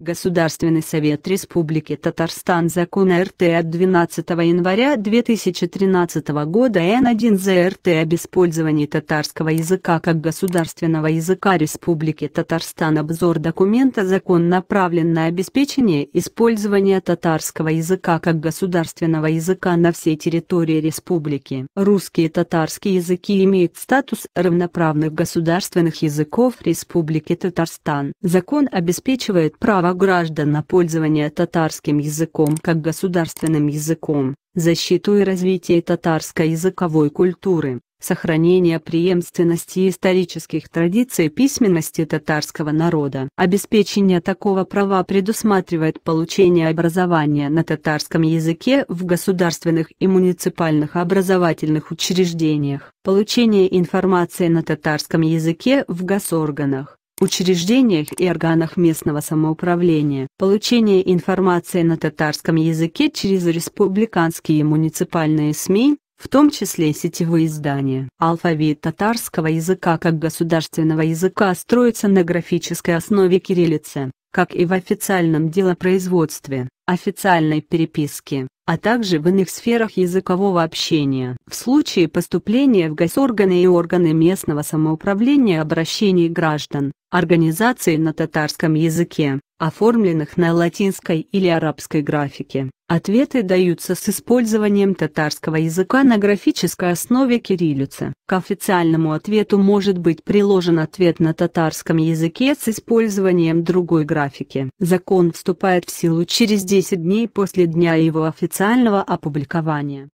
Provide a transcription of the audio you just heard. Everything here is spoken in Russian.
Государственный совет Республики Татарстан закон РТ от 12 января 2013 года Н1 ЗРТ об использовании татарского языка как государственного языка Республики Татарстан обзор документа закон направлен на обеспечение использования татарского языка как государственного языка на всей территории республики. Русские и татарские языки имеют статус равноправных государственных языков Республики Татарстан. Закон обеспечивает право права граждан на пользование татарским языком как государственным языком, защиту и развитие татарской языковой культуры, сохранение преемственности исторических традиций письменности татарского народа. Обеспечение такого права предусматривает получение образования на татарском языке в государственных и муниципальных образовательных учреждениях, получение информации на татарском языке в госорганах, учреждениях и органах местного самоуправления. Получение информации на татарском языке через республиканские и муниципальные СМИ, в том числе сетевые издания. Алфавит татарского языка как государственного языка строится на графической основе кириллицы, как и в официальном делопроизводстве, официальной переписке, а также в иных сферах языкового общения. В случае поступления в госорганы и органы местного самоуправления обращений граждан, организации на татарском языке, оформленных на латинской или арабской графике, ответы даются с использованием татарского языка на графической основе кириллицы. К официальному ответу может быть приложен ответ на татарском языке с использованием другой графики. Закон вступает в силу через 10 дней после дня его официального официального опубликования.